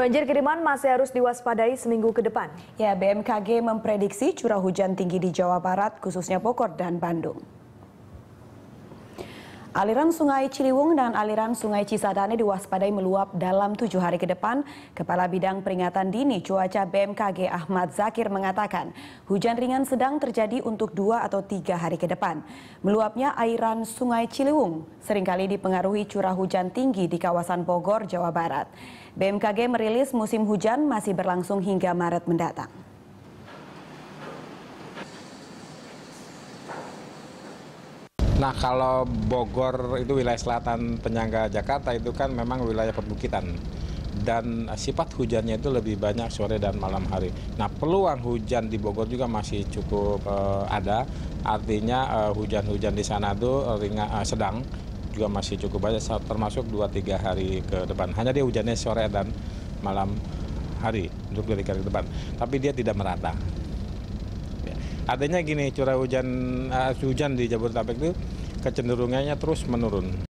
Banjir kiriman masih harus diwaspadai seminggu ke depan. Ya, BMKG memprediksi curah hujan tinggi di Jawa Barat, khususnya Bogor dan Bandung. Aliran Sungai Ciliwung dan aliran Sungai Cisadane diwaspadai meluap dalam tujuh hari ke depan. Kepala Bidang Peringatan Dini Cuaca BMKG Ahmad Zakir mengatakan, hujan ringan sedang terjadi untuk dua atau tiga hari ke depan. Meluapnya airan Sungai Ciliwung seringkali dipengaruhi curah hujan tinggi di kawasan Bogor, Jawa Barat. BMKG merilis musim hujan masih berlangsung hingga Maret mendatang. Nah kalau Bogor itu wilayah selatan penyangga Jakarta itu kan memang wilayah perbukitan dan sifat hujannya itu lebih banyak sore dan malam hari. Nah, peluang hujan di Bogor juga masih cukup uh, ada. Artinya hujan eh, hujan-hujan di sana itu ringa, ringan uh, eh, sedang juga masih cukup banyak termasuk 2 3 hari ke depan. Hanya dia hujannya sore dan malam hari untuk dari hari ke depan. Tapi dia tidak merata. Iya. artinya gini curah eh, hujan di jabodetabek itu kecenderungannya terus menurun